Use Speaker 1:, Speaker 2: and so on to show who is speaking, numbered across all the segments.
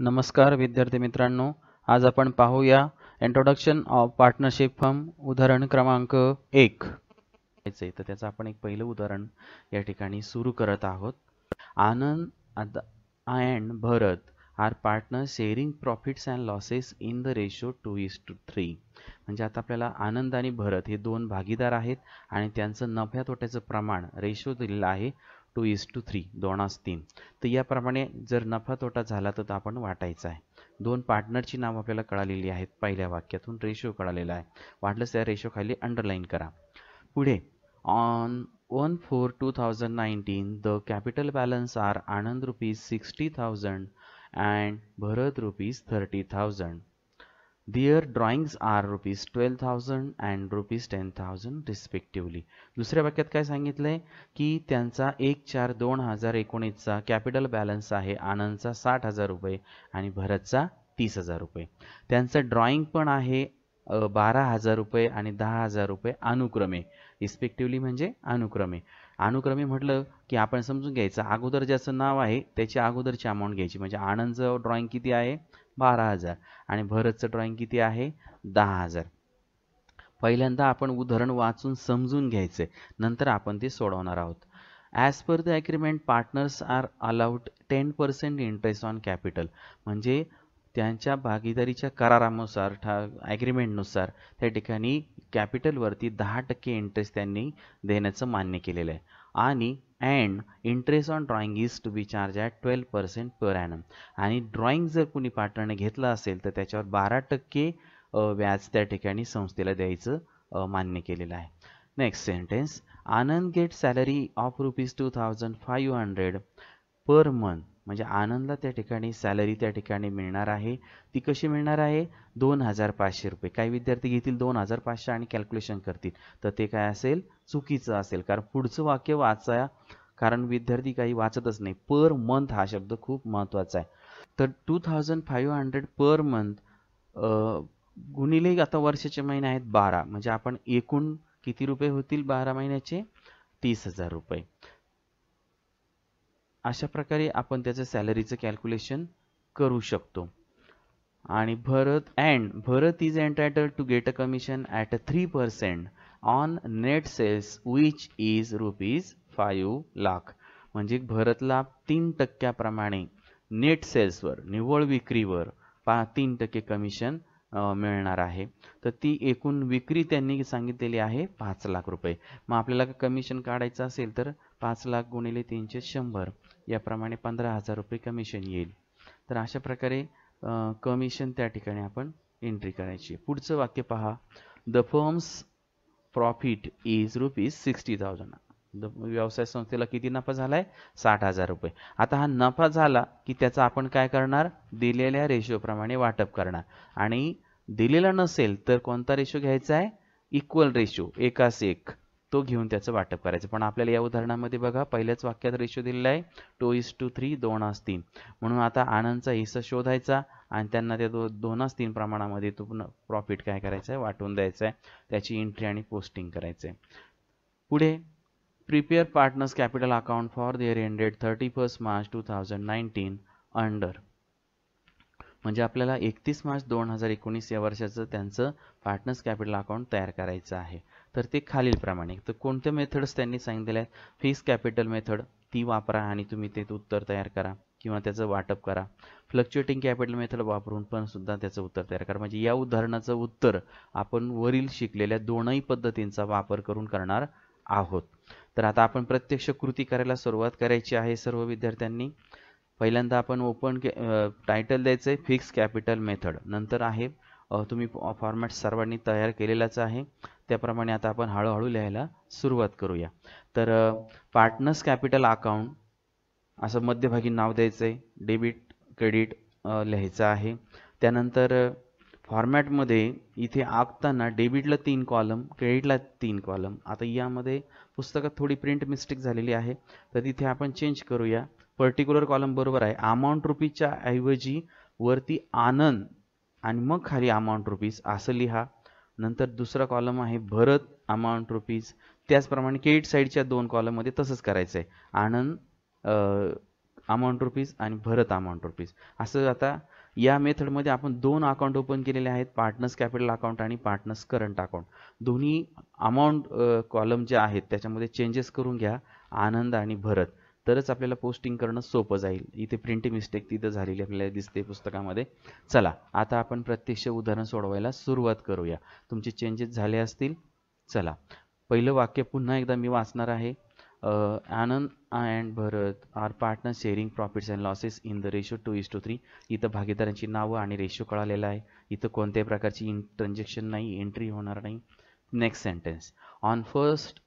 Speaker 1: नमस्कार विद्यार्थी मित्रांनो आज आपण पाहूया इंट्रोडक्शन ऑफ पार्टनरशिप फर्म उदाहरण क्रमांक एक तर त्याचं आपण एक पहिलं उदाहरण या ठिकाणी सुरू करत आहोत Anand and Bharat are partner sharing profits and losses in the ratio two is to three म्हणजे आता आपल्याला आनंद आणि भरत हे दोन भागीदार आहेत आणि त्यांचं नफ्या तोट्याचं प्रमाण रेशो दिलेलं आहे टू इज टू थ्री दोनास तीन तर याप्रमाणे जर नफा तोटा झाला तर तो आपण वाटायचा आहे दोन पार्टनरची नावं आपल्याला कळालेली आहेत पहिल्या वाक्यातून रेशो कळालेला आहे वाटलंच त्या रेशोखाली अंडरलाईन करा पुढे on one four two thousand nineteen the capital balance are Anand rupees sixty thousand and Bharat rupees thirty thousand their drawings are rupees twelve thousand and rupees ten thousand respectively दुसऱ्या वाक्यात काय सांगितलं आहे की त्यांचा एक चार दोन हजार एकोणीसचा कॅपिटल बॅलन्स आहे आनंदचा साठ हजार रुपये आणि भरतचा तीस हजार रुपये त्यांचं ड्रॉइंग पण आहे बारा हजार रुपये आणि दहा हजार रुपये अनुक्रमे रिस्पेक्टिव्हली म्हणजे अनुक्रमे अनुक्रमे म्हटलं की आपण समजून घ्यायचं अगोदर ज्याचं नाव आहे त्याच्या अगोदरची अमाऊंट घ्यायची म्हणजे आनंदचं ड्रॉइंग किती आहे बारा हजार आणि भरतचं ड्रॉइंग किती आहे दहा हजार पहिल्यांदा आपण उदाहरण वाचून समजून घ्यायचं नंतर आपण ते सोडवणार आहोत as per the agreement partners are allowed ten percent interest on capital म्हणजे त्यांच्या भागीदारीच्या करारानुसार ठा ॲग्रीमेंटनुसार त्या ठिकाणी कॅपिटलवरती दहा टक्के इंटरेस्ट त्यांनी देण्याचं मान्य केलेलं आहे आणि and interest on drawing is to be charge at twelve percent per annum आणि ड्रॉइंग जर कुणी पार्टनरने घेतलं असेल तर त्याच्यावर बारा टक्के व्याज त्या ठिकाणी संस्थेला द्यायचं मान्य केलेलं आहे next sentence Anand get salary of rupees two thousand five hundred per month म्हणजे आनंदला त्या ठिकाणी सॅलरी त्या ठिकाणी मिळणार आहे ती कशी मिळणार आहे दोन हजार पाचशे रुपये काही विद्यार्थी घेतील दोन हजार पाचशे आणि कॅल्क्युलेशन करतील तर ते काय असेल चुकीचं असेल कारण पुढचं वाक्य वाचा कारण विद्यार्थी काही वाचतच नाही पर मंथ हा शब्द खूप महत्त्वाचा आहे तर two thousand five hundred per month गुणिले आता वर्षाचे महिने आहेत बारा म्हणजे आपण एकूण किती रुपये होतील बारा महिन्याचे तीस हजार रुपये अशा प्रकारे आपण त्याचं सॅलरीचं कॅल्क्युलेशन करू शकतो आणि Bharat and Bharat is entitle to get a commission at a three percent on net sales which is rupees five lakh म्हणजे भरतला तीन टक्क्याप्रमाणे नेट सेल्सवर निव्वळ विक्रीवर पा तीन टक्के कमिशन मिळणार आहे तर ती एकूण विक्री त्यांनी सांगितलेली आहे पाच लाख रुपये मग आपल्याला कमिशन काढायचं असेल तर पाच लाख गुणिले तीनशे शंभर याप्रमाणे पंधरा हजार रुपये कमिशन येईल तर अशा प्रकारे कमिशन त्या ठिकाणी आपण एंट्री करायची पुढचं वाक्य पहा the firm's profit is rupees sixty thousand the व्यवसाय संस्थेला किती नफा झाला आहे साठ हजार रुपये आता हा नफा झाला की त्याचा आपण काय करणार दिलेल्या रेशोप्रमाणे वाटप करणार आणि दिलेला नसेल तर कोणता रेशो घ्यायचा आहे इक्वल रेशो एकास एक तो घेऊन त्याचं वाटप करायचं पण आपल्याला या उदाहरणामध्ये बघा पहिल्याच वाक्यात रेशो दिलेला आहे टू इस टू थ्री दोन आस तीन म्हणून आता आनंदचा हिस्सा शोधायचा आणि त्यांना त्या दो आस तीन प्रमाणामध्ये तो प्रॉफिट काय करायचं आहे वाटून द्यायचं आहे त्याची एंट्री आणि पोस्टिंग करायचं आहे पुढे prepare partners capital account for their ended thirty first March two thousand nineteen under म्हणजे आपल्याला एकतीस मार्च दोन हजार एकोणीस या वर्षाचं त्यांचं पार्टनर्स कॅपिटल अकाउंट तयार करायचं आहे तर ते खालीलप्रमाणे तर कोणते मेथड्स त्यांनी सांगितलेल्या आहेत फिक्स कॅपिटल मेथड ती वापरा आणि तुम्ही ते उत्तर तयार करा किंवा त्याचं वाटप करा फ्लक्च्युएटिंग कॅपिटल मेथड वापरून पण सुद्धा त्याचं उत्तर तयार करा म्हणजे या उदाहरणाचं उत्तर आपण वरील शिकलेल्या दोनही पद्धतींचा वापर करून करणार आहोत तर आता आपण प्रत्यक्ष कृती करायला सुरुवात करायची आहे सर्व विद्यार्थ्यांनी पहिल्यांदा आपण ओपन टायटल द्यायचं आहे फिक्स कॅपिटल मेथड नंतर आहे तुम्ही फॉर्मॅट सर्वांनी तयार केलेलाच आहे त्याप्रमाणे आता आपण हळूहळू लिहायला सुरुवात करूया तर पार्टनर्स कॅपिटल अकाउंट असं मध्यभागी नाव द्यायचं आहे डेबिट क्रेडिट लिहायचं आहे त्यानंतर फॉर्मॅटमध्ये इथे आखताना डेबिटला तीन कॉलम क्रेडिटला तीन कॉलम आता यामध्ये पुस्तकात थोडी प्रिंट मिस्टेक झालेली आहे तर तिथे आपण चेंज करूया पर्टिक्युलर कॉलम बरोबर आहे अमाऊंट रुपीजच्या ऐवजी वरती आनंद आणि मग खाली अमाऊंट रुपीज असं लिहा नंतर दुसरा कॉलम आहे भरत अमाऊंट रुपीज त्याचप्रमाणे क्रेडिट साईडच्या दोन कॉलममध्ये तसंच करायचं आहे आनंद अमाऊंट रुपीज आणि भरत अमाऊंट रुपीज असं आता या मेथडमध्ये आपण दोन अकाउंट ओपन केलेले आहेत पार्टनर्स कॅपिटल अकाउंट आणि पार्टनर्स करंट अकाउंट दोन्ही अमाऊंट कॉलम जे आहेत त्याच्यामध्ये चेंजेस करून घ्या आनंद आणि भरत तरच आपल्याला पोस्टिंग करणं सोपं जाईल इथे प्रिंटिंग मिस्टेक तिथं झालेली आपल्याला दिसते पुस्तकामध्ये चला आता आपण प्रत्यक्ष उदाहरण सोडवायला सुरुवात करूया तुमचे चेंजेस झाले असतील चला पहिलं वाक्य पुन्हा एकदा मी वाचणार आहे Anand and Bharat are partner sharing profits and losses in the ratio two is to three इथं भागीदारांची नावं आणि रेशो कळालेला आहे इथं कोणत्याही प्रकारची इन ट्रान्झॅक्शन नाही एंट्री होणार नाही next sentence on first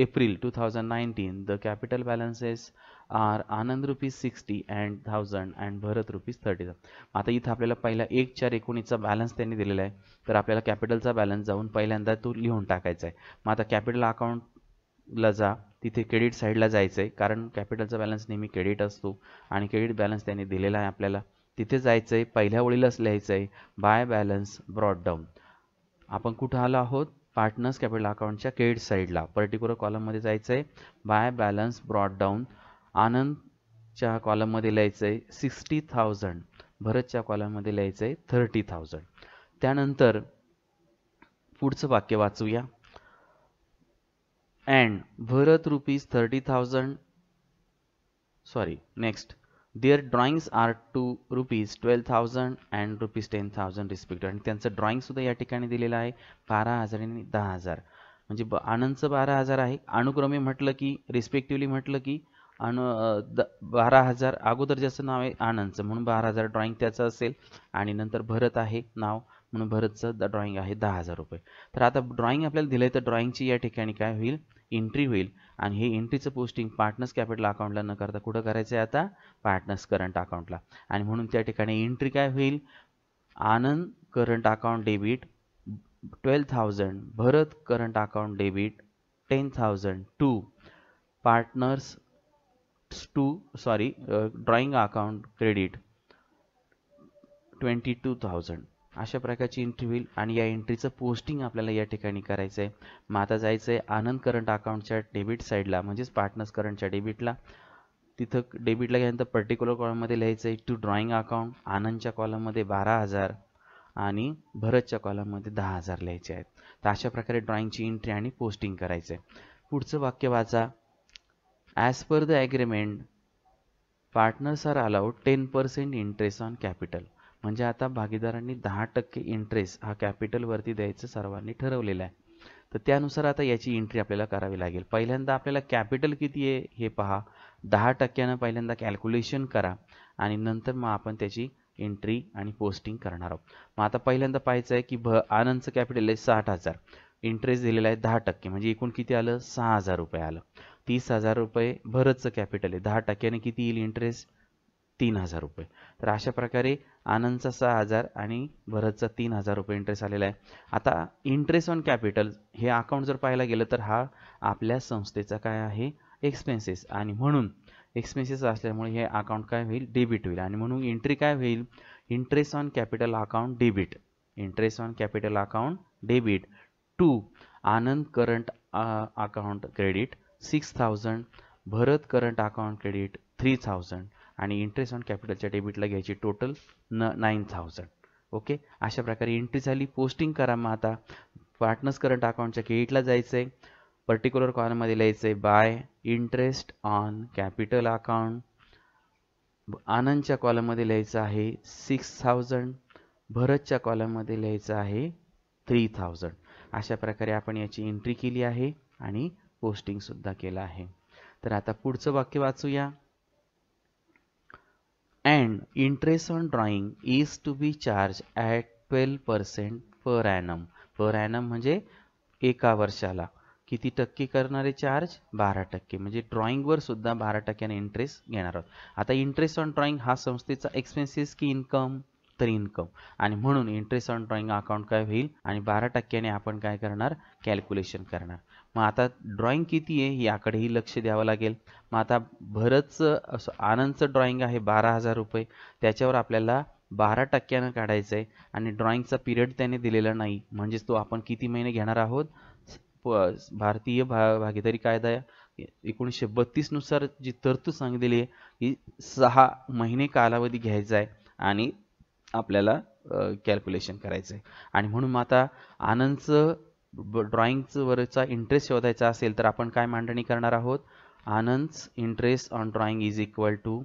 Speaker 1: April 2019, the capital balances are Anand rupees sixty and thousand and Bharat rupees thirty आता इथं आपल्याला पहिला एक चार एकोणीसचा बॅलन्स त्यांनी दिलेला आहे तर आपल्याला कॅपिटलचा बॅलन्स जाऊन पहिल्यांदा तो लिहून टाकायचा आहे मग आता कॅपिटल अकाउंटला जा तिथे क्रेडिट साईडला जायचं आहे कारण कॅपिटलचा बॅलन्स नेहमी क्रेडिट असतो आणि क्रेडिट बॅलन्स त्यांनी दिलेला आहे आपल्याला तिथे जायचं आहे पहिल्या ओळीलाच लिहायचं आहे बाय बॅलन्स ब्रॉड डाऊन आपण कुठं आलो आहोत पार्टनर्स कॅपिटल अकाउंटच्या क्रेडिट साईडला पर्टिक्युलर कॉलममध्ये जायचं आहे बाय बॅलन्स ब्रॉड डाऊन आनंदच्या कॉलममध्ये लिहायचं आहे सिक्स्टी थाउजंड भरतच्या कॉलममध्ये लिहायचं आहे थर्टी थाउजंड त्यानंतर पुढचं वाक्य वाचूया and Bharat rupees thirty thousand sorry next their drawings are to rupees twelve thousand and rupees ten thousand respective आणि त्यांचं सुद्धा या ठिकाणी दिलेलं आहे बारा हजार आणि दहा हजार म्हणजे ब आनंदचं बारा हजार आहे अनुक्रमे म्हटलं की रिस्पेक्टिवली म्हटलं की अनु द बारा हजार अगोदर ज्याचं नाव आहे आनंदचं म्हणून बारा हजार ड्रॉइंग त्याचं असेल आणि नंतर भरत आहे नाव म्हणून भरतचं द ड्रॉइंग आहे दहा हजार रुपये तर आता ड्रॉइंग आपल्याला दिलं आहे तर ड्रॉइंगची या ठिकाणी काय होईल एंट्री होईल आणि हे एंट्रीचं पोस्टिंग पार्टनर्स कॅपिटल अकाउंटला न करता कुठं करायचं आहे आता पार्टनर्स करंट अकाउंटला आणि म्हणून त्या ठिकाणी एंट्री काय होईल Anand current account debit twelve thousand Bharat current account debit ten thousand to partners to sorry drawing account credit twenty two thousand अशा प्रकारची एंट्री होईल आणि या एंट्रीचं पोस्टिंग आपल्याला या ठिकाणी करायचं आहे मग आता जायचं आहे आनंद करंट अकाउंटच्या डेबिट साईडला म्हणजेच पार्टनर्स करंटच्या डेबिटला तिथं डेबिटला गेल्यानंतर पर्टिक्युलर कॉलममध्ये लिहायचं आहे टू ड्रॉइंग अकाउंट आनंदच्या कॉलममध्ये बारा हजार आणि भरतच्या कॉलममध्ये दहा हजार लिहायचे आहेत तर अशा प्रकारे ड्रॉइंगची एंट्री आणि पोस्टिंग करायचं आहे पुढचं वाक्य वाचा as per the agreement partners are allowed ten percent interest on capital म्हणजे आता भागीदारांनी दहा टक्के इंटरेस्ट हा कॅपिटलवरती द्यायचं सर्वांनी ठरवलेलं आहे तर त्यानुसार आता याची एंट्री आपल्याला करावी लागेल पहिल्यांदा आपल्याला कॅपिटल किती आहे हे पहा दहा टक्क्यानं पहिल्यांदा कॅल्क्युलेशन करा आणि नंतर मग आपण त्याची एंट्री आणि पोस्टिंग करणार आहोत मग आता पहिल्यांदा पाहायचं आहे की भ आनंदचं कॅपिटल आहे साठ हजार इंटरेस्ट दिलेला आहे दहा टक्के म्हणजे एकूण किती आलं सहा हजार रुपये आलं तीस हजार रुपये भरतचं कॅपिटल आहे दहा टक्क्याने किती येईल इंटरेस्ट तीन हजार रुपये तर अशा प्रकारे आनंदचा सहा हजार आणि भरतचा तीन हजार रुपये इंटरेस्ट आलेला आहे आता इंटरेस्ट ऑन कॅपिटल हे अकाउंट जर पाहायला गेलं तर हा आपल्या संस्थेचा काय आहे एक्सपेन्सेस आणि म्हणून एक्सपेन्सेस असल्यामुळे हे अकाउंट काय होईल डेबिट होईल आणि म्हणून एंट्री काय होईल interest on capital account debit interest on capital account debit to Anand current account credit six thousand Bharat current account credit three thousand आणि इंटरेस्ट ऑन कॅपिटलच्या डेबिटला घ्यायची टोटल न नाईन थाउजंड ओके अशा प्रकारे एंट्री झाली पोस्टिंग करा मग आता पार्टनर्स करंट अकाउंटच्या क्रेडिटला जायचं आहे पर्टिक्युलर कॉलमध्ये लिहायचं आहे by interest on capital account आनंदच्या कॉलममध्ये लिहायचं आहे सिक्स थाउजंड भरतच्या कॉलममध्ये लिहायचं आहे थ्री थाउजंड अशा प्रकारे आपण याची एंट्री केली आहे आणि पोस्टिंगसुद्धा केलं आहे तर आता पुढचं वाक्य वाचूया and interest on drawing is to be charged at 12% per annum per annum म्हणजे एका वर्षाला किती टक्के करणारे चार्ज बारा टक्के म्हणजे ड्रॉइंगवर सुद्धा बारा टक्क्याने इंटरेस्ट घेणार आहोत आता इंटरेस्ट ऑन ड्रॉइंग हा संस्थेचा एक्सपेन्सेस की इन्कम तर इन्कम आणि म्हणून इंटरेस्ट ऑन ड्रॉइंग अकाउंट काय होईल आणि बारा टक्क्याने आपण काय करणार कॅल्क्युलेशन करणार मग आता ड्रॉइंग किती आहे याकडेही लक्ष द्यावं लागेल मग आता भरतचं असं आनंदचं ड्रॉइंग आहे बारा हजार रुपये त्याच्यावर आपल्याला बारा टक्क्यानं काढायचं आहे आणि ड्रॉइंगचा पिरियड त्याने दिलेला नाही म्हणजेच तो आपण किती महिने घेणार आहोत भारतीय भा भागीदारी कायदा एकोणीसशे बत्तीसनुसार जी तरतूद सांगितलेली आहे ही सहा महिने कालावधी घ्यायचा आहे आणि आपल्याला कॅल्क्युलेशन करायचं आहे आणि म्हणून आता आनंदचं ड्रॉइंगवरचा इंटरेस्ट शोधायचा असेल तर आपण काय मांडणी करणार आहोत Anand interest on drawing is equal to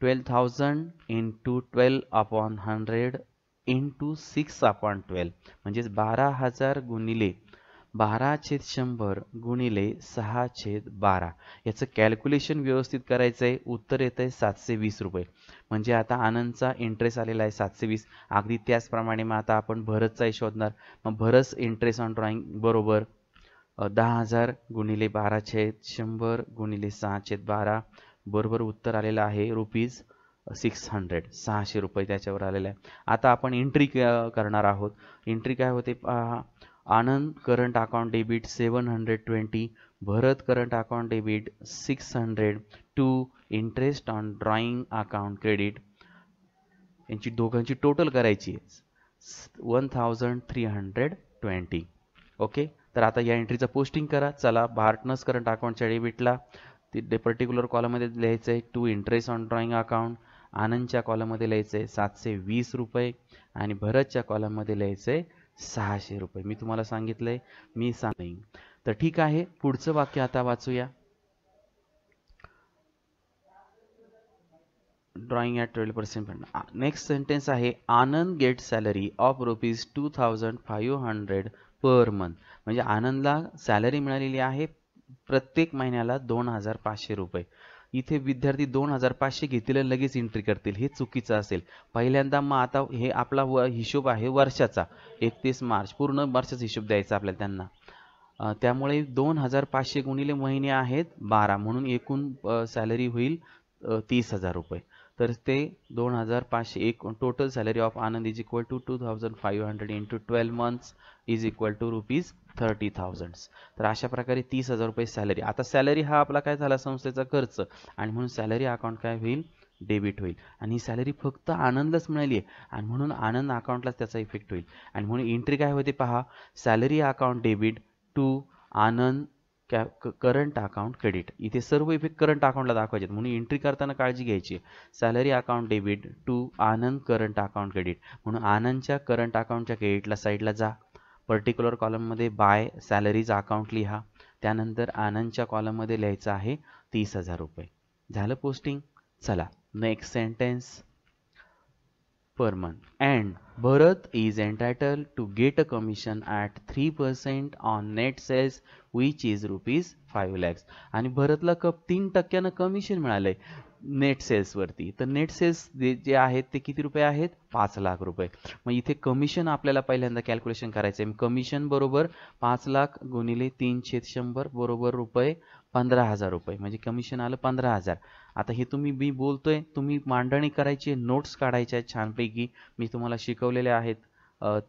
Speaker 1: twelve thousand into twelve upon hundred into six upon twelve म्हणजेच बारा हजार गुणिले बारा छेद शंभर गुणिले सहा छेद बारा याचं कॅल्क्युलेशन व्यवस्थित करायचं आहे उत्तर येत आहे सातशे वीस रुपये म्हणजे आता आनंदचा इंटरेस्ट आलेला आहे सातशे वीस अगदी त्याचप्रमाणे मग आता आपण भरतचाही शोधणार मग भरस इंटरेस्ट ऑन ड्रॉइंग बरोबर दहा हजार गुणिले बारा छेद शंभर गुणिले सहा छेद बारा बरोबर उत्तर आलेलं आहे रुपीज सिक्स हंड्रेड सहाशे रुपये त्याच्यावर आलेले आहे आता आपण एंट्री करणार आहोत एंट्री काय होते पहा Anand current account debit seven hundred twenty Bharat current account debit six hundred to interest on drawing account credit यांची दोघांची टोटल करायची आहे one thousand three hundred twenty okay तर आता या एंट्रीचं पोस्टिंग करा चला भारटनस करंट अकाउंटच्या डेबिटला ते पर्टिक्युलर कॉलममध्ये लिहायचं आहे to interest on drawing account आनंदच्या कॉलममध्ये लिहायचं आहे सातशे वीस रुपये आणि भरतच्या कॉलममध्ये लिहायचं आहे सहाशे रुपये मी तुम्हाला सांगितलंय मी सांग तर ठीक आहे पुढचं वाक्य आता वाचूया drawing at twelve percent next sentence आहे Anand get salary of rupees two thousand five hundred per month म्हणजे आनंदला सॅलरी मिळालेली आहे प्रत्येक महिन्याला दोन हजार पाचशे रुपये इथे विद्यार्थी दोन हजार पाचशे घेतील लगेच एंट्री करतील हे चुकीचं असेल पहिल्यांदा मग आता हे आपला हिशोब आहे वर्षाचा एकतीस मार्च पूर्ण वर्षाचा हिशोब द्यायचा आपल्याला त्यांना त्यामुळे दोन हजार पाचशे गुणिले महिने आहेत बारा म्हणून एकूण सॅलरी होईल तीस हजार रुपये तर ते दोन हजार पाचशे एक total salary of Anand is equal to two thousand five hundred into twelve months is equal to rupees thirty thousands तर अशा प्रकारे तीस हजार रुपये सॅलरी आता सॅलरी हा आपला काय झाला संस्थेचा खर्च आणि म्हणून सॅलरी अकाउंट काय होईल डेबिट होईल आणि ही सॅलरी फक्त आनंदलाच मिळाली आहे आणि म्हणून आनंद अकाउंटलाच त्याचा इफेक्ट होईल आणि म्हणून एंट्री काय होते पहा salary account debit to Anand कॅ करंट अकाउंट क्रेडिट इथे सर्व इफेक्ट करंट अकाउंटला दाखवायचे म्हणून एंट्री करताना काळजी घ्यायची salary account debit to Anand current account credit म्हणून आनंदच्या करंट अकाउंटच्या क्रेडिटला साईडला जा पर्टिक्युलर कॉलममध्ये बाय सॅलरीज अकाउंट लिहा त्यानंतर आनंदच्या कॉलममध्ये लिहायचं आहे तीस हजार रुपये झालं पोस्टिंग चला next sentence per month and Bharat is entitled to get a commission at 3% on net sales which is rupees 5 lakhs आणि भरतला कप तीन टक्क्यानं कमिशन मिळालंय नेट सेल्सवरती तर नेट सेल्स जे आहेत ते किती रुपये आहेत पाच लाख रुपये मग इथे कमिशन आपल्याला पहिल्यांदा कॅल्क्युलेशन करायचं आहे कमिशन बरोबर पाच लाख गुणिले तीन छेद शंभर बरोबर रुपये पंधरा हजार रुपये म्हणजे कमिशन आलं पंधरा हजार आता हे तुम्ही मी बोलतोय तुम्ही मांडणी करायची नोट्स काढायच्या छानपैकी मी तुम्हाला शिकवलेले आहेत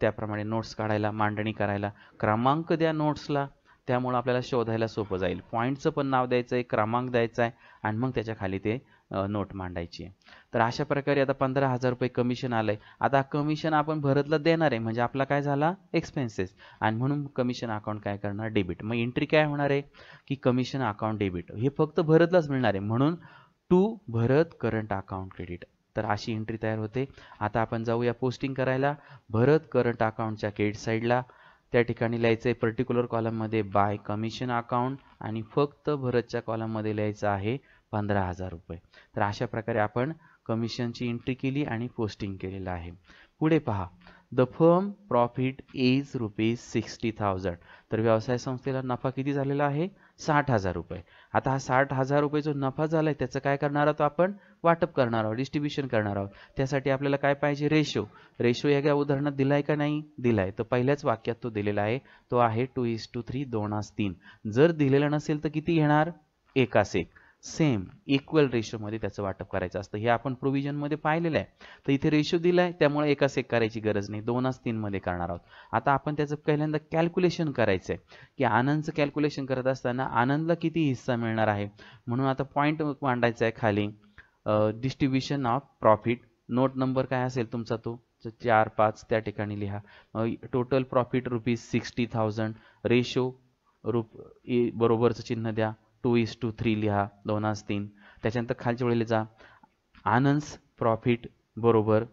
Speaker 1: त्याप्रमाणे नोट्स काढायला मांडणी करायला क्रमांक द्या नोट्सला त्यामुळं आपल्याला शोधायला सोपं जाईल पॉईंटचं पण नाव द्यायचं आहे क्रमांक द्यायचा आहे आणि मग त्याच्या खाली ते नोट मांडायची आहे तर अशा प्रकारे आता पंधरा हजार रुपये कमिशन आलं आहे आता कमिशन आपण भरतला देणार आहे म्हणजे आपला काय झाला एक्सपेन्सेस आणि म्हणून कमिशन अकाउंट काय करणार डेबिट मग एंट्री काय होणार आहे की कमिशन अकाउंट डेबिट हे फक्त भरतलाच मिळणार आहे म्हणून to Bharat current account credit तर अशी एंट्री तयार होते आता आपण जाऊया पोस्टिंग करायला भरत करंट अकाउंटच्या क्रेडिट साईडला त्या ठिकाणी लिहायचं आहे पर्टिक्युलर कॉलममध्ये बाय कमिशन अकाउंट आणि फक्त भरतच्या कॉलममध्ये लिहायचं आहे पंधरा हजार रुपये तर अशा प्रकारे आपण कमिशनची एंट्री केली आणि पोस्टिंग केलेलं आहे पुढे पहा the firm profit is rupees sixty thousand तर व्यवसाय संस्थेला नफा किती झालेला आहे साठ हजार रुपये आता हा साठ हजार रुपये जो नफा झाला आहे त्याचं काय करणार आहोत आपण वाटप करणार आहोत डिस्ट्रीब्युशन करणार आहोत त्यासाठी आपल्याला काय पाहिजे रेशो रेशो या उदाहरणात दिलाय का नाही दिलाय तर पहिल्याच वाक्यात तो दिलेला आहे तो आहे टू इज टू थ्री आस तीन जर दिलेला नसेल तर किती येणार एकास एक सेम इक्वल रेशोमध्ये त्याचं वाटप करायचं असतं हे आपण प्रोव्हिजनमध्ये पाहिलेलं आहे तर इथे रेशो दिला आहे त्यामुळे एकास एक करायची गरज नाही दोन आस तीनमध्ये करणार आहोत आता आपण त्याचं पहिल्यांदा कॅल्क्युलेशन करायचं आहे की आनंदचं कॅल्क्युलेशन करत असताना आनंदला किती हिस्सा मिळणार आहे म्हणून आता पॉईंट मांडायचा आहे खाली distribution of profit note number काय असेल तुमचा तो चार पाच त्या ठिकाणी लिहा total profit rupees sixty thousand ratio रुप बरोबरचं चिन्ह द्या टू इज टू थ्री लिहा दोन आज तीन त्याच्यानंतर खालच्या वेळेला जा आनंद प्रॉफिट बरोबर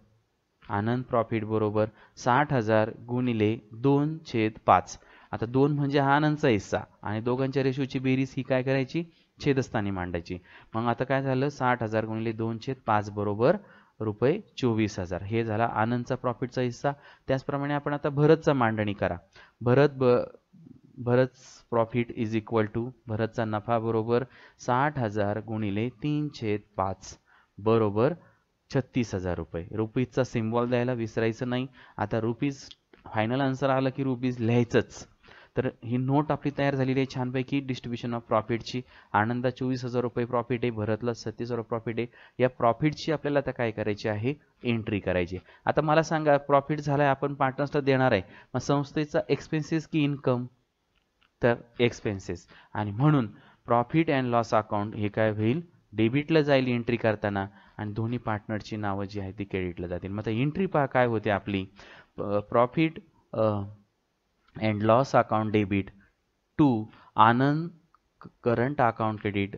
Speaker 1: आनंद प्रॉफिट बरोबर साठ हजार गुणिले दोन छेद पाच आता दोन म्हणजे हा आनंदचा हिस्सा आणि दोघांच्या रेशोची बेरीज ही काय करायची छेदस्थानी मांडायची मग आता काय झालं साठ हजार गुणिले दोन छेद पाच बरोबर रुपये चोवीस हजार हे झाला आनंदचा प्रॉफिटचा हिस्सा त्याचप्रमाणे आपण आता भरतचा मांडणी करा भरत ब Bharat profit is equal to भरतचा नफा बरोबर साठ हजार गुणिले तीन छेद पाच बरोबर छत्तीस हजार रुपये रुपीजचा सिम्बॉल द्यायला विसरायचं नाही आता रुपीज फायनल आन्सर आला की रुपीज लिहायचंच तर ही नोट आपली तयार झालेली आहे छानपैकी डिस्ट्रीब्युशन ऑफ प्रॉफिटची आनंदा चोवीस हजार रुपये प्रॉफिट आहे भरतला सत्तीस हजार प्रॉफिट आहे या प्रॉफिटची आपल्याला आता काय करायची आहे एंट्री करायची आता मला सांगा प्रॉफिट झालाय आपण पार्टनर्सला देणार आहे मग संस्थेचा एक्सपेन्सेस की इन्कम तर एक्सपेन्सेस आणि म्हणून प्रॉफिट अँड लॉस अकाउंट हे काय होईल डेबिटला जाईल एंट्री करताना आणि दोन्ही पार्टनरची नावं जी आहेत ती क्रेडिटला जातील मग एंट्री पहा काय होते आपली profit and loss account debit to Anand current account credit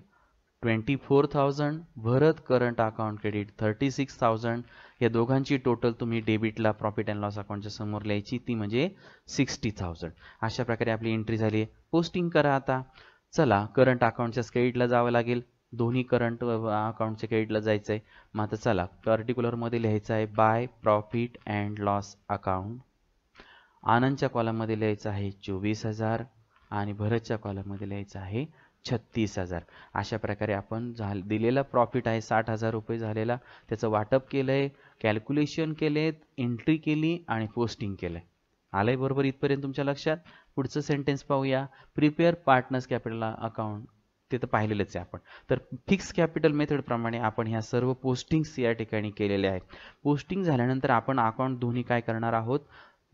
Speaker 1: twenty four thousand Bharat current account credit thirty six thousand या दोघांची टोटल तुम्ही डेबिटला प्रॉफिट अँड लॉस अकाउंटच्या समोर लिहायची ती म्हणजे सिक्स्टी थाउजंड अशा प्रकारे आपली एंट्री झाली आहे पोस्टिंग करा आता चला करंट अकाउंटच्या क्रेडिटला जावं लागेल दोन्ही करंट अकाउंटच्या क्रेडिटला जायचं आहे मग आता चला पर्टिक्युलरमध्ये लिहायचं आहे by profit and loss account आनंदच्या कॉलममध्ये लिहायचं आहे चोवीस हजार आणि भरतच्या कॉलममध्ये लिहायचं आहे छत्तीस हजार अशा प्रकारे आपण झाल दिलेला प्रॉफिट आहे साठ हजार रुपये झालेला त्याचं वाटप केलं आहे कॅल्क्युलेशन केले एंट्री केली आणि पोस्टिंग केलं आहे आलंय बरोबर इथपर्यंत तुमच्या लक्षात पुढचं सेंटेन्स पाहूया प्रिपेअर पार्टनर्स कॅपिटल अकाउंट ते तर पाहिलेलंच आहे आपण तर फिक्स कॅपिटल मेथडप्रमाणे आपण ह्या सर्व पोस्टिंग्स या ठिकाणी केलेल्या आहेत पोस्टिंग झाल्यानंतर आपण अकाउंट दोन्ही काय करणार आहोत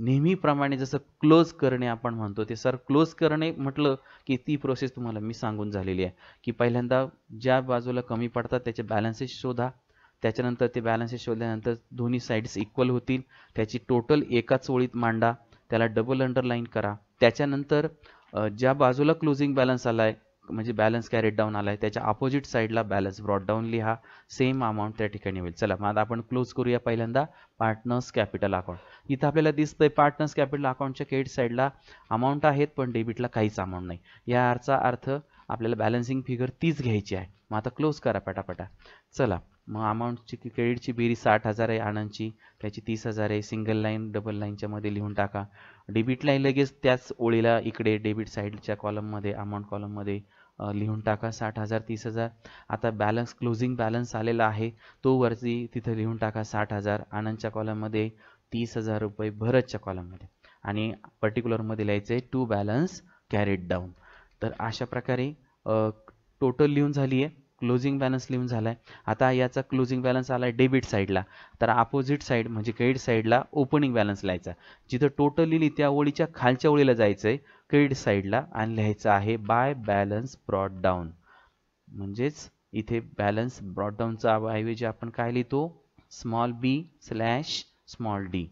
Speaker 1: नेहमीप्रमाणे जसं क्लोज करणे आपण म्हणतो ते सर क्लोज करणे म्हटलं की ती प्रोसेस तुम्हाला मी सांगून झालेली आहे की पहिल्यांदा ज्या बाजूला कमी पडतात त्याचे बॅलन्सेस शोधा त्याच्यानंतर ते बॅलन्सेस शोधल्यानंतर दोन्ही साईड्स इक्वल होतील त्याची टोटल एकाच ओळीत मांडा त्याला डबल अंडरलाईन करा त्याच्यानंतर ज्या बाजूला क्लोजिंग बॅलन्स आला आहे म्हणजे बॅलन्स कॅरेट डाऊन आला आहे त्याच्या अपोजिट साईडला बॅलन्स ब्रॉड डाऊन लिहा सेम अमाऊंट त्या ठिकाणी होईल चला मग आता आपण क्लोज करूया पहिल्यांदा पार्टनर्स कॅपिटल अकाउंट इथं आपल्याला दिसतंय पार्टनर्स कॅपिटल अकाउंटच्या क्रेडिट साईडला अमाऊंट आहेत पण डेबिटला काहीच अमाऊंट नाही या याचा अर्थ आपल्याला बॅलन्सिंग फिगर तीच घ्यायची आहे मग आता क्लोज करा पटापटा चला मग अमाऊंटची क्रेडिटची बेरी साठ हजार आहे आनंदची त्याची तीस हजार आहे सिंगल लाईन डबल लाईनच्यामध्ये मध्ये लिहून टाका डेबिटलाही लगेच त्याच ओळीला इकडे डेबिट साईडच्या कॉलममध्ये अमाऊंट कॉलममध्ये लिहून टाका साठ हजार तीस हजार आता बॅलन्स क्लोजिंग बॅलन्स आलेला आहे तो वरती तिथं लिहून टाका साठ हजार आनंदच्या कॉलममध्ये तीस हजार रुपये भरतच्या कॉलममध्ये आणि पर्टिक्युलरमध्ये लिहायचं आहे टू बॅलन्स कॅरेट डाऊन तर अशा प्रकारे टोटल लिहून झाली आहे क्लोजिंग बॅलन्स लिहून झाला आहे आता याचा क्लोजिंग बॅलन्स आला आहे डेबिट साईडला तर अपोजिट साईड म्हणजे क्रेडिट साईडला ओपनिंग बॅलन्स लिहायचा जिथं टोटल लिहिली त्या ओळीच्या खालच्या ओळीला जायचं आहे क्रेडिट साईडला आणि लिहायचं आहे बाय बॅलन्स ब्रॉड डाऊन म्हणजेच इथे बॅलन्स ब्रॉड डाऊनचा ऐवजी आपण काय लिहितो small B slash small D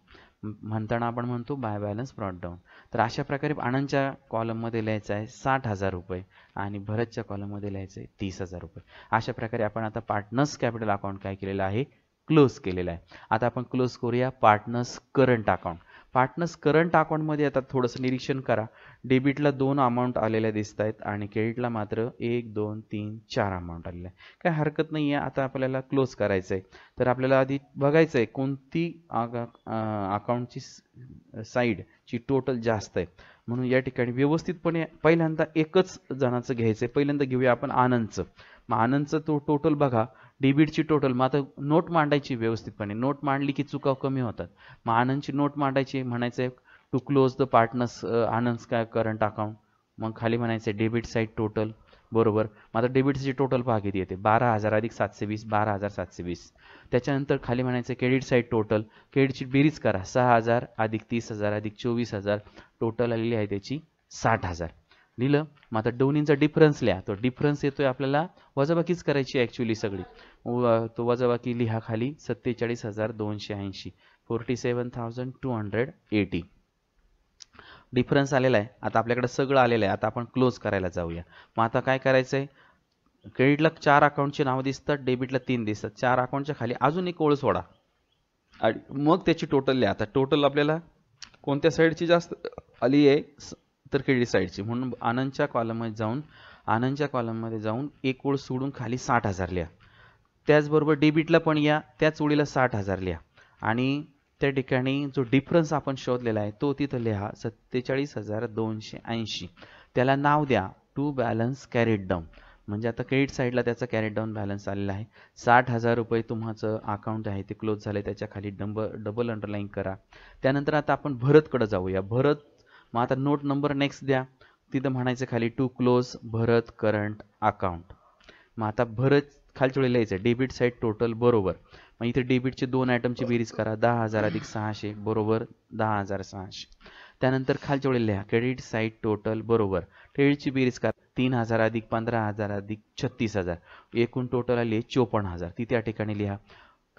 Speaker 1: म्हणताना आपण म्हणतो बाय बॅलन्स ब्रॉड डाऊन तर अशा प्रकारे आनंदच्या कॉलममध्ये लिहायचं आहे साठ हजार रुपये आणि भरतच्या कॉलममध्ये लिहायचं आहे तीस हजार रुपये अशा प्रकारे आपण आता पार्टनर्स कॅपिटल अकाउंट काय केलेलं आहे क्लोज केलेलं आहे आता आपण क्लोज करूया partners current account partners current अकाउंटमध्ये आता थोडंसं निरीक्षण करा डेबिटला दोन अमाऊंट आलेल्या दिसत आहेत आणि क्रेडिटला मात्र एक दोन तीन चार अमाऊंट आलेला आहे काय हरकत नाही आहे आता आपल्याला क्लोज करायचं आहे तर आपल्याला आधी बघायचं आहे कोणती अकाउंटची साईडची टोटल जास्त आहे म्हणून या ठिकाणी व्यवस्थितपणे पहिल्यांदा एकच जणांचं घ्यायचं आहे पहिल्यांदा घेऊया आपण आनंदचं मग आनंदचं तो टोटल बघा डेबिटची टोटल मग आता नोट मांडायची व्यवस्थितपणे नोट मांडली की चुका कमी होतात मग आनंदची नोट मांडायची म्हणायचं to close the partners Anand काय करंट अकाउंट मग खाली म्हणायचं डेबिट साईड टोटल बरोबर मग आता डेबिटची टोटल पहा किती येते बारा हजार अधिक सातशे वीस बारा हजार सातशे वीस त्याच्यानंतर खाली म्हणायचं क्रेडिट साईड टोटल क्रेडिटची बेरीज करा सहा हजार अधिक तीस हजार अधिक चोवीस हजार टोटल आलेली आहे त्याची साठ हजार लिहिलं मग आता दोन्हींचा डिफरन्स लिहा तो डिफरन्स येतोय आपल्याला वजाबाकीच करायची ॲक्च्युली सगळी तो वजाबाकी लिहा खाली सत्तेचाळीस हजार दोनशे ऐंशी forty seven thousand two hundred eighty difference आलेला आहे आता आपल्याकडे सगळं आलेलं आहे आता आपण क्लोज करायला जाऊया मग आता काय करायचं आहे क्रेडिटला चार अकाउंटची नावं दिसतात डेबिटला तीन दिसतात चार अकाउंटच्या खाली अजून एक ओळ सोडा मग त्याची टोटल लिहा आता टोटल आपल्याला कोणत्या साईडची जास्त आली आहे तर केळी साईडची म्हणून आनंदच्या कॉलममध्ये जाऊन आनंदच्या कॉलममध्ये जाऊन एक ओळ सोडून खाली साठ हजार लिहा त्याचबरोबर डेबिटला पण या त्याच ओळीला साठ हजार लिहा आणि त्या ठिकाणी जो डिफरन्स आपण शोधलेला आहे तो तिथं लिहा सत्तेचाळीस हजार दोनशे ऐंशी त्याला नाव द्या टू बॅलन्स कॅरेट डाऊन म्हणजे आता क्रेडिट साईडला त्याचा कॅरेट डाऊन बॅलन्स आलेला आहे साठ हजार रुपये तुम्हाचं अकाउंट आहे ते क्लोज झाले त्याच्या खाली डंब डबल अंडरलाईन करा त्यानंतर आता आपण भरतकडे जाऊया भरत मग आता नोट नंबर नेक्स्ट द्या तिथं म्हणायचं खाली to close Bharat current account मग आता भरत खालच्या वेळी लिहायचं डेबिट साईड टोटल बरोबर मग इथे डेबिटचे दोन आयटमची बेरीज करा दहा हजार अधिक सहाशे बरोबर दहा हजार सहाशे त्यानंतर खालच्या वेळी लिहा क्रेडिट साईड टोटल बरोबर क्रेडिटची बेरीज करा तीन हजार अधिक पंधरा हजार अधिक छत्तीस हजार एकूण टोटल आली चोपन्न हजार ती त्या ठिकाणी लिहा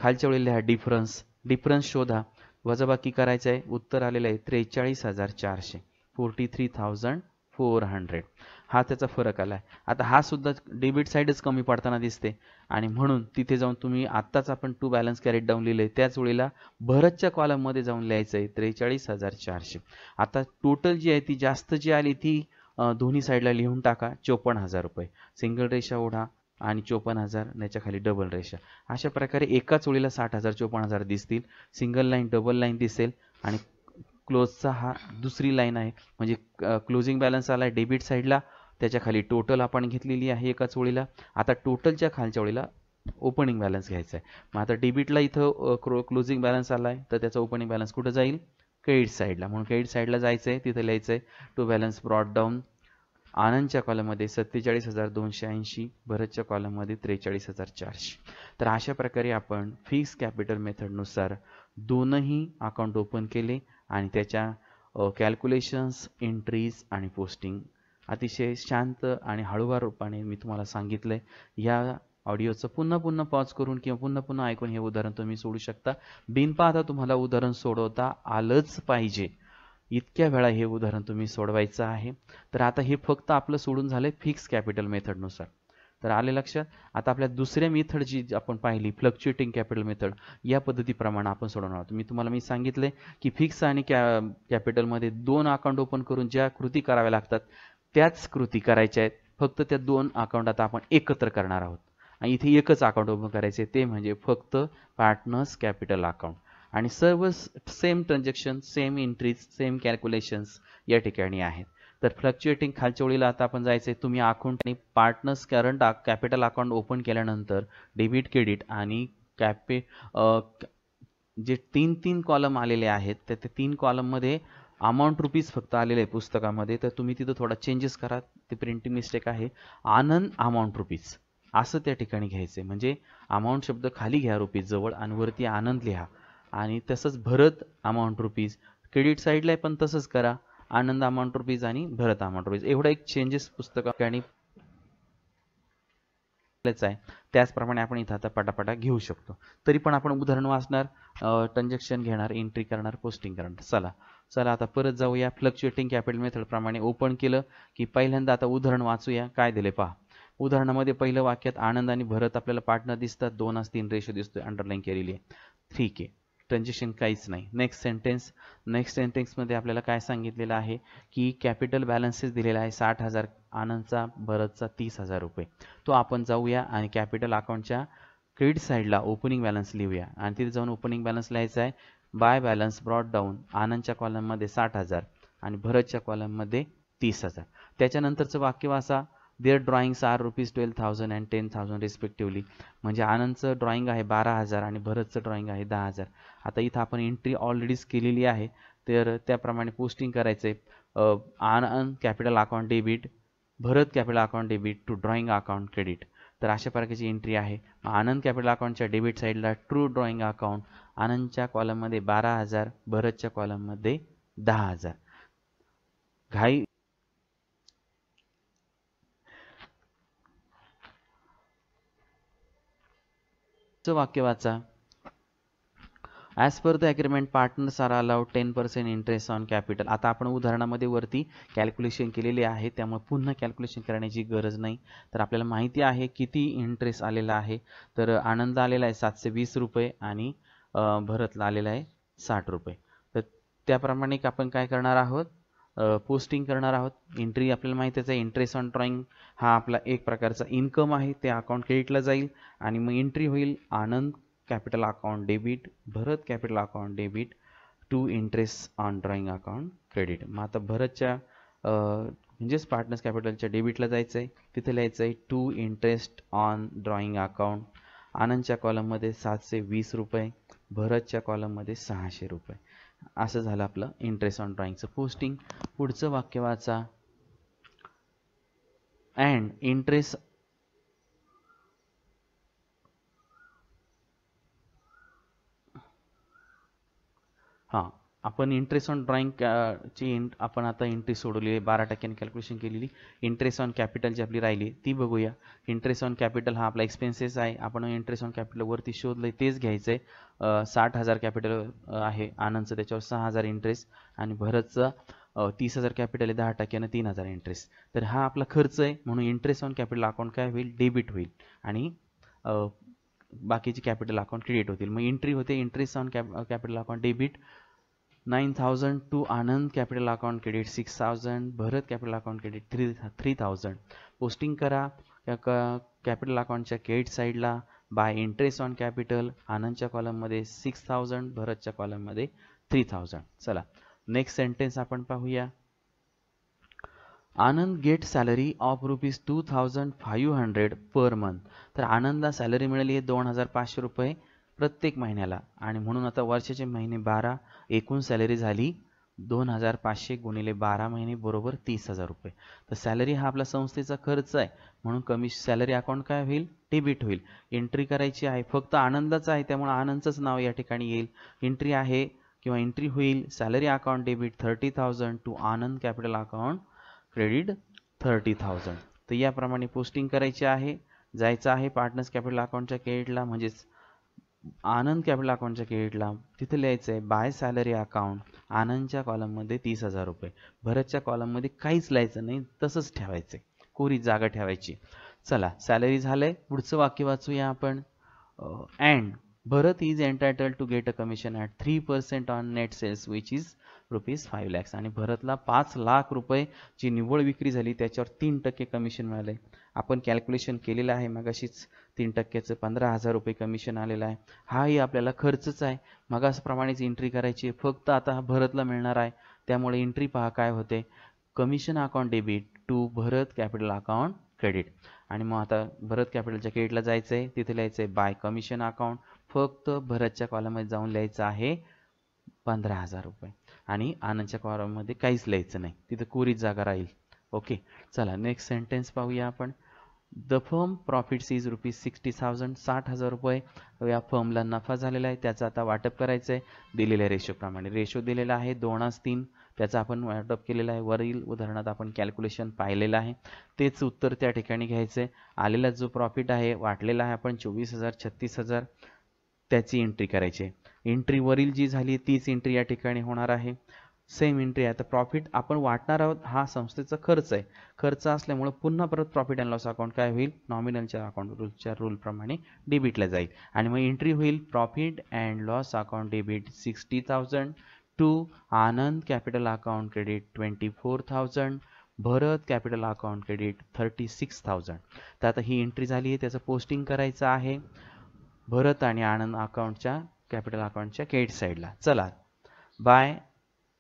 Speaker 1: खालच्या वेळी लिहा डिफरन्स डिफरन्स शोधा वजाबाकी करायचं आहे उत्तर आलेलं आहे त्रेचाळीस हजार चारशे forty three thousand four hundred हा त्याचा फरक आला आहे आता हा सुद्धा डेबिट साईडच कमी पडताना दिसते आणि म्हणून तिथे जाऊन तुम्ही आत्ताच आपण टू बॅलन्स कॅरेट डाऊन लिहिलं आहे त्याच वेळेला भरतच्या कॉलममध्ये जाऊन लिहायचं आहे त्रेचाळीस हजार चारशे आता टोटल जी आहे ती जास्त जी आली ती दोन्ही साईडला लिहून टाका चोपन्न हजार रुपये सिंगल रेषा ओढा आणि चोपन्न हजार याच्या खाली डबल रेषा अशा प्रकारे एकाच ओळीला साठ हजार चोपन्न हजार दिसतील सिंगल लाईन डबल लाईन दिसेल आणि क्लोजचा हा दुसरी लाईन आहे म्हणजे क्लोजिंग बॅलन्स आला आहे डेबिट साईडला त्याच्या खाली टोटल आपण घेतलेली आहे एकाच ओळीला आता टोटलच्या खालच्या ओळीला ओपनिंग बॅलन्स घ्यायचा आहे मग आता डेबिटला इथं क्रो क्लोजिंग बॅलन्स आला आहे तर त्याचा ओपनिंग बॅलन्स कुठं जाईल क्रेडिट साईडला म्हणून क्रेडिट साईडला जायचं आहे तिथं लिहायचं आहे टू बॅलन्स ब्रॉड डाऊन आनंदच्या कॉलममध्ये सत्तेचाळीस हजार दोनशे ऐंशी भरतच्या कॉलममध्ये त्रेचाळीस हजार चारशे तर अशा प्रकारे आपण फिक्स कॅपिटल मेथडनुसार दोनही अकाउंट ओपन केले आणि त्याच्या कॅल्क्युलेशन्स एंट्रीज आणि पोस्टिंग अतिशय शांत आणि हळूवार रूपाने मी तुम्हाला सांगितलं आहे या ऑडिओचं पुन्हा पुन्हा पॉज करून किंवा पुन्हा पुन्हा ऐकून हे उदाहरण तुम्ही सोडू शकता बिन पाहता तुम्हाला उदाहरण सोडवता आलंच पाहिजे इतक्या वेळा हे उदाहरण तुम्ही सोडवायचं आहे तर आता हे फक्त आपलं सोडून झालं फिक्स कॅपिटल मेथडनुसार तर आले लक्षात आता आपल्या दुसऱ्या मेथड जी आपण पाहिली फ्लक्च्युएटिंग कॅपिटल मेथड या पद्धतीप्रमाणे आपण सोडवणार आहोत मी तुम्हाला मी सांगितले की फिक्स आणि कॅ कॅपिटलमध्ये दोन अकाउंट ओपन करून ज्या कृती कराव्या लागतात त्याच कृती करायच्या आहेत फक्त त्या दोन अकाउंट आता आपण एकत्र करणार आहोत आणि इथे एकच अकाउंट ओपन करायचे ते म्हणजे फक्त पार्टनर्स कॅपिटल अकाउंट आणि सर्व same transaction same entries same calculations या ठिकाणी आहेत तर फ्लक्च्युएटिंग खालच्या ओळीला आता आपण जायचं आहे तुम्ही अकाउंट आणि partners current capital account open केल्यानंतर डेबिट क्रेडिट आणि कॅपे जे तीन तीन कॉलम आलेले आहेत तर ते तीन कॉलममध्ये अमाऊंट रुपीज फक्त आलेले आहे पुस्तकामध्ये तर तुम्ही तिथं थोडा चेंजेस करा ते प्रिंटिंग मिस्टेक आहे आनंद अमाऊंट रुपीज असं त्या ठिकाणी घ्यायचं आहे म्हणजे अमाऊंट शब्द खाली घ्या जवळ आणि वरती आनंद लिहा आणि तसंच भरत अमाऊंट रुपीज क्रेडिट साईडला पण तसंच करा आनंद अमाऊंट रुपीज आणि भरत अमाऊंट रुपीज एवढा एक चेंजेस पुस्तक आहे त्याचप्रमाणे आपण इथं आता पटापटा घेऊ शकतो तरी पण आपण उदाहरण वाचणार ट्रान्झॅक्शन घेणार एंट्री करणार पोस्टिंग करणार चला चला आता परत जाऊया फ्लक्च्युएटिंग कॅपिटल मेथड प्रमाणे ओपन केलं की पहिल्यांदा आता उदाहरण वाचूया काय दिले पहा उदाहरणामध्ये पहिलं वाक्यात आनंद आणि भरत आपल्याला पार्टनर दिसतात दोन आज तीन रेशो दिसतोय अंडरलाईन केलेली आहे ठीक आहे ट्रान्झॅक्शन काहीच नाही नेक्स्ट सेंटेन्स नेक्स्ट सेंटेन्समध्ये आपल्याला काय सांगितलेलं आहे की कॅपिटल बॅलन्सेस दिलेला आहे साठ हजार आनंदचा भरतचा तीस हजार रुपये तो आपण जाऊया आणि कॅपिटल अकाउंटच्या क्रेडिट साईडला ओपनिंग बॅलन्स लिहूया आणि तिथे जाऊन ओपनिंग बॅलन्स लिहायचा आहे बाय बॅलन्स ब्रॉड डाऊन आनंदच्या कॉलममध्ये साठ हजार आणि भरतच्या कॉलममध्ये तीस हजार त्याच्यानंतरचं वाक्य असा their drawings are rupees twelve thousand and ten thousand respectively म्हणजे आनंदचं ड्रॉइंग आहे बारा हजार आणि भरतचं ड्रॉइंग आहे दहा हजार आता इथं आपण एंट्री ऑलरेडीज केलेली आहे तर त्याप्रमाणे पोस्टिंग करायचं आहे Anand capital account debit Bharat capital account debit to drawing account credit तर अशा प्रकारची एंट्री आहे आनंद कॅपिटल अकाउंटच्या डेबिट साईडला ट्रू ड्रॉइंग अकाउंट आनंदच्या कॉलममध्ये बारा हजार भरतच्या कॉलममध्ये दहा हजार घाई चं वाक्य वाचा as per the agreement partners are allowed ten percent interest on capital आता आपण उदाहरणामध्ये वरती कॅल्क्युलेशन केलेले आहे त्यामुळे पुन्हा कॅल्क्युलेशन करण्याची गरज नाही तर आपल्याला माहिती आहे किती इंटरेस्ट आलेला आहे तर आनंद आलेला आहे सातशे वीस रुपये आणि भरतला आलेला आहे साठ रुपये तर त्याप्रमाणे आपण काय करणार आहोत पोस्टिंग करणार आहोत एंट्री आपल्याला माहितीच आहे इंटरेस्ट ऑन ड्रॉइंग हा आपला एक प्रकारचा इन्कम आहे ते अकाउंट क्रेडिटला जाईल आणि मग एंट्री होईल Anand capital account debit Bharat capital account debit to interest on drawing account credit मग आता भरतच्या म्हणजेच पार्टनर्स कॅपिटलच्या डेबिटला जायचं आहे तिथे लिहायचं आहे to interest on drawing account आनंदच्या कॉलममध्ये सातशे वीस रुपये भरतच्या कॉलममध्ये सहाशे रुपये असं झालं आपलं इंटरेस्ट ऑन ड्रॉइंगचं पोस्टिंग पुढचं वाक्य वाचा अँड इंटरेस्ट आपण इंटरेस्ट ऑन ड्रॉइंग ची आपण आता एंट्री सोडवली आहे बारा टक्क्यांनी कॅल्क्युलेशन केलेली इंटरेस्ट ऑन कॅपिटल जी आपली राहिली ती बघूया इंटरेस्ट ऑन कॅपिटल हा आपला एक्सपेन्सेस आहे आपण इंटरेस्ट ऑन कॅपिटलवरती शोधलं आहे तेच घ्यायचं आहे साठ हजार कॅपिटल आहे आनंदचं त्याच्यावर सहा हजार इंटरेस्ट आणि भरतचं तीस हजार कॅपिटल आहे दहा टक्क्यानं तीन हजार इंटरेस्ट तर हा आपला खर्च आहे म्हणून इंटरेस्ट ऑन कॅपिटल अकाउंट काय होईल डेबिट होईल आणि बाकीचे कॅपिटल अकाउंट क्रिएट होतील मग एंट्री होते interest on cap capital account debit nine thousand to Anand capital account credit six thousand Bharat capital account credit three three thousand posting करा कॅपिटल अकाउंटच्या क्रेडिट साईडला बाय इंटरेस्ट ऑन कॅपिटल आनंदच्या कॉलममध्ये six thousand भरतच्या कॉलममध्ये थ्री थाउजंड चला next sentence आपण पाहूया Anand get salary of rupees two thousand five hundred per month तर आनंदला सॅलरी मिळाली आहे दोन हजार पाचशे रुपये प्रत्येक महिन्याला आणि म्हणून आता वर्षाचे महिने बारा एकूण सॅलरी झाली दोन हजार पाचशे गुणिले बारा महिने बरोबर तीस हजार रुपये तर सॅलरी हा आपला संस्थेचा खर्च आहे म्हणून कमी सॅलरी अकाउंट काय होईल डेबिट होईल एंट्री करायची आहे फक्त आनंदाचं आहे त्यामुळे आनंदचंच नाव या ठिकाणी येईल एंट्री आहे किंवा एंट्री होईल salary account debit thirty thousand to Anand capital account credit thirty thousand तर याप्रमाणे पोस्टिंग करायची आहे जायचं आहे पार्टनर्स कॅपिटल अकाउंटच्या क्रेडिटला म्हणजेच आनंद कॅपिटल अकाउंटच्या क्रेडिटला तिथे लिहायचं आहे बाय सॅलरी अकाउंट आनंदच्या कॉलममध्ये तीस हजार रुपये भरतच्या कॉलममध्ये काहीच लिहायचं नाही तसंच ठेवायचं कोरी जागा ठेवायची चला सॅलरी झालंय पुढचं वाक्य वाचूया आपण and Bharat is entitled to get a commission at 3% on net sales which is rupees 5 lakhs आणि भरतला पाच लाख रुपये जी निव्वळ विक्री झाली त्याच्यावर तीन टक्के कमिशन मिळाले आपण कॅल्क्युलेशन केलेलं आहे मगाशीच तीन टक्क्याचं पंधरा हजार रुपये कमिशन आलेलं आहे हाही आपल्याला खर्चच आहे मगासप्रमाणेच एंट्री करायची आहे फक्त आता भरतला मिळणार आहे त्यामुळे एंट्री पहा काय होते commission account debit to Bharat capital account credit आणि मग आता भरत कॅपिटलच्या क्रेडिटला जायचं आहे तिथे लिहायचं आहे बाय कमिशन अकाउंट फक्त भरतच्या कॉलममध्ये जाऊन लिहायचं आहे पंधरा हजार रुपये आणि आनंदच्या कॉलममध्ये काहीच लिहायचं नाही तिथं कोरीच जागा राहील ओके चला नेक्स्ट सेंटेन्स पाहूया आपण the firm profit is rupees sixty thousand साठ हजार रुपये या फर्मला नफा झालेला आहे त्याचं आता वाटप करायचं आहे दिलेल्या रेशोप्रमाणे रेशो दिलेला आहे दोनास तीन त्याचा आपण वाटप केलेला आहे वरील उदाहरणात आपण कॅल्क्युलेशन पाहिलेलं आहे तेच उत्तर त्या ठिकाणी घ्यायचं आहे आलेला जो प्रॉफिट आहे वाटलेला आहे आपण चोवीस हजार छत्तीस हजार त्याची एंट्री करायची आहे एंट्रीवरील जी झाली तीच एंट्री या ठिकाणी होणार आहे सेम एंट्री आहे तर प्रॉफिट आपण वाटणार आहोत हा संस्थेचा खर्च आहे खर्च असल्यामुळे पुन्हा परत प्रॉफिट अँड लॉस अकाउंट काय होईल नॉमिनलच्या अकाउंट रूलच्या रूलप्रमाणे डेबिटला जाईल आणि मग एंट्री होईल profit and loss account debit sixty thousand to Anand capital account credit twenty four thousand Bharat capital account credit thirty six thousand तर आता ही एंट्री झाली आहे त्याचं पोस्टिंग करायचं आहे भरत आणि आनंद अकाउंटच्या कॅपिटल अकाउंटच्या केट साईडला चला by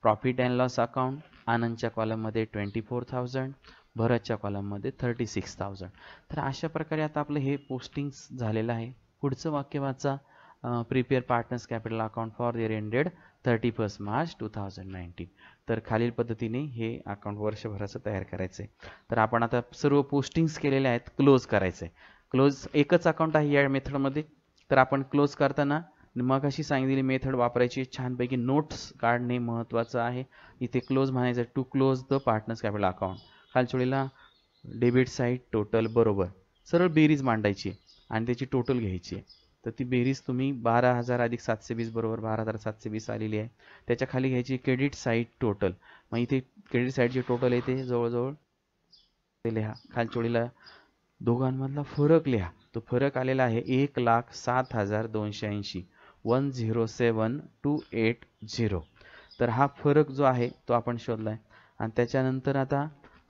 Speaker 1: profit and loss account आनंदच्या कॉलममध्ये ट्वेंटी फोर थाउजंड भरतच्या कॉलममध्ये थर्टी सिक्स थाउजंड तर अशा प्रकारे आता आपलं हे पोस्टिंग्स झालेलं आहे पुढचं वाक्य वाचा prepare partners capital account for their ended thirty first March two thousand nineteen तर खालील पद्धतीने हे अकाउंट वर्षभराचं तयार करायचं आहे तर आपण आता सर्व पोस्टिंग्स केलेले आहेत क्लोज करायचं आहे क्लोज एकच अकाउंट आहे या मेथडमध्ये तर आपण क्लोज करताना मग अशी सांगितलेली मेथड वापरायची छानपैकी नोट्स काढणे महत्त्वाचं आहे इथे क्लोज म्हणायचं to close the partners capital account खालचोडीला डेबिट साईड टोटल बरोबर सरळ बेरीज मांडायची आणि त्याची टोटल घ्यायची तर ती बेरीज तुम्ही बारा हजार अधिक सातशे वीस बरोबर बारा हजार सातशे वीस आलेली आहे त्याच्या खाली घ्यायची क्रेडिट साईड टोटल मग इथे क्रेडिट साईडची टोटल आहे ते जवळजवळ ते लिहा खालचोडीला दोघांमधला फरक लिहा तो फरक आलेला आहे एक लाख सात हजार दोनशे ऐंशी one zero seven two eight zero तर हा फरक जो आहे तो आपण शोधला आहे आणि त्याच्यानंतर आता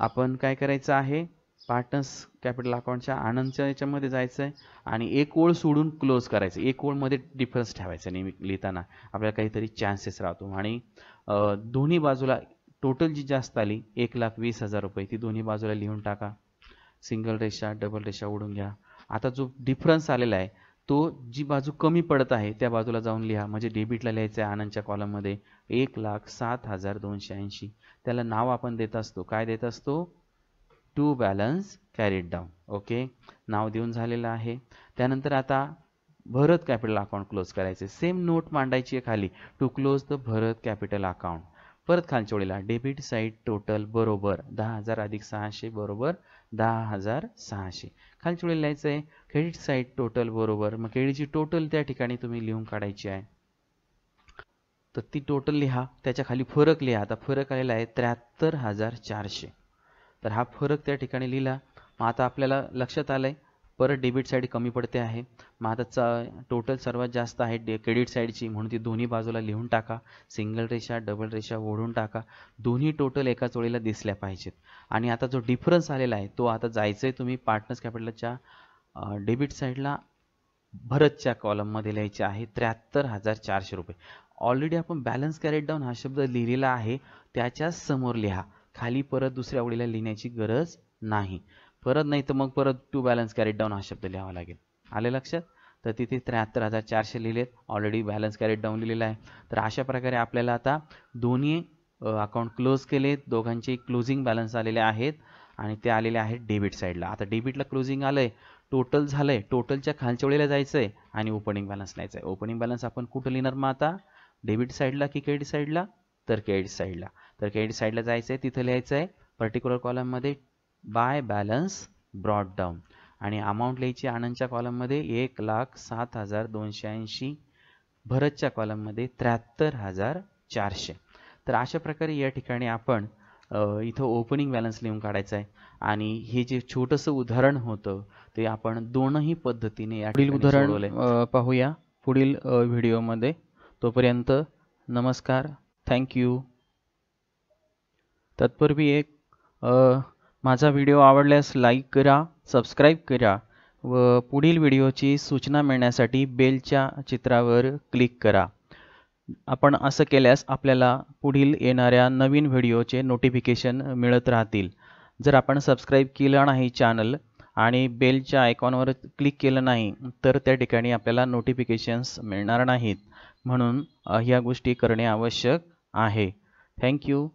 Speaker 1: आपण काय करायचं आहे पार्टनर्स कॅपिटल अकाउंटच्या आनंदच्या याच्यामध्ये जायचं आहे आणि एक ओळ सोडून क्लोज करायचं एक ओळमध्ये डिफरन्स ठेवायचा नेहमी लिहिताना आपल्याला काहीतरी चान्सेस राहतो आणि दोन्ही बाजूला टोटल जी जास्त आली एक लाख वीस हजार रुपये ती दोन्ही बाजूला लिहून टाका सिंगल रेषा डबल रेषा उडून घ्या आता जो डिफरन्स आलेला आहे तो जी बाजू कमी पडत आहे त्या बाजूला जाऊन लिहा म्हणजे डेबिटला लिहायचं आहे आनंदच्या कॉलममध्ये एक लाख सात हजार दोनशे ऐंशी त्याला नाव आपण देत असतो काय देत असतो to balance carried down okay नाव देऊन झालेलं आहे त्यानंतर आता भरत कॅपिटल अकाउंट क्लोज करायचे सेम नोट मांडायची आहे खाली to close the Bharat capital account परत खालच्या वेळेला डेबिट साईड टोटल बरोबर दहा हजार अधिक सहाशे बरोबर दहा हजार सहाशे खाली लिहायचं आहे क्रेडिट साईड टोटल बरोबर मग क्रेडिटची टोटल त्या ठिकाणी तुम्ही लिहून काढायची आहे तर ती टोटल लिहा त्याच्या खाली फरक लिहा आता फरक आलेला आहे त्र्याहत्तर हजार चारशे तर हा फरक त्या ठिकाणी लिहिला मग आता आपल्याला लक्षात आलं आहे परत डेबिट साईड कमी पडते आहे मग आता टोटल सर्वात जास्त आहे डे क्रेडिट साईडची म्हणून ती दोन्ही बाजूला लिहून टाका सिंगल रेषा डबल रेषा ओढून टाका दोन्ही टोटल एकाच वेळेला दिसल्या पाहिजेत आणि आता जो डिफरन्स आलेला आहे तो आता जायचं आहे तुम्ही पार्टनर्स कॅपिटलच्या डेबिट साईडला भरतच्या कॉलममध्ये लिहायचे आहे त्र्याहत्तर हजार चारशे रुपये ऑलरेडी आपण बॅलन्स कॅरेट डाऊन हा शब्द लिहिलेला आहे त्याच्या समोर लिहा खाली परत दुसऱ्या ओळीला लिहिण्याची गरज नाही परत नाही तर मग परत टू बॅलन्स कॅरेट डाऊन हा शब्द लिहावा लागेल आले लक्षात तर तिथे त्र्याहत्तर हजार चारशे लिहिलेत ऑलरेडी बॅलन्स कॅरेट डाऊन लिहिलेला आहे तर अशा प्रकारे आपल्याला आता दोन्ही अकाउंट क्लोज केले दोघांचे क्लोजिंग बॅलन्स आलेले आहेत आणि ते आलेले आहेत डेबिट साईडला आता डेबिटला क्लोजिंग आलं आहे टोटल झालं आहे टोटलच्या खालच्या वेळेला जायचं आहे आणि ओपनिंग बॅलन्स लिहायचं आहे ओपनिंग बॅलन्स आपण कुठं लिहिणार मग आता डेबिट साईडला की क्रेडिट साईडला तर क्रेडिट साईडला तर क्रेडिट साईडला जायचं आहे तिथं लिहायचं आहे पर्टिक्युलर कॉलममध्ये बाय बॅलन्स ब्रॉड डाऊन आणि अमाऊंट लिहायची आनंदच्या कॉलममध्ये एक लाख सात हजार दोनशे ऐंशी भरतच्या कॉलममध्ये त्र्याहत्तर हजार चारशे तर अशा प्रकारे या ठिकाणी आपण इथं ओपनिंग बॅलन्स लिहून काढायचा आहे आणि हे जे छोटंसं उदाहरण होतं ते आपण दोनही पद्धतीने या पुढील उदाहरण पाहूया पुढील व्हिडिओमध्ये तोपर्यंत नमस्कार थँक्यू तत्पूर्वी एक माझा व्हिडिओ आवडल्यास लाईक करा सबस्क्राईब करा व पुढील व्हिडिओची सूचना मिळण्यासाठी बेलच्या चित्रावर क्लिक करा आपण असं केल्यास आपल्याला पुढील येणाऱ्या नवीन व्हिडिओचे नोटिफिकेशन मिळत राहतील जर आपण सबस्क्राईब केलं नाही चॅनल आणि बेलच्या आयकॉनवर क्लिक केलं नाही तर त्या ठिकाणी आपल्याला नोटिफिकेशन्स मिळणार नाहीत म्हणून ह्या गोष्टी करणे आवश्यक आहे थँक्यू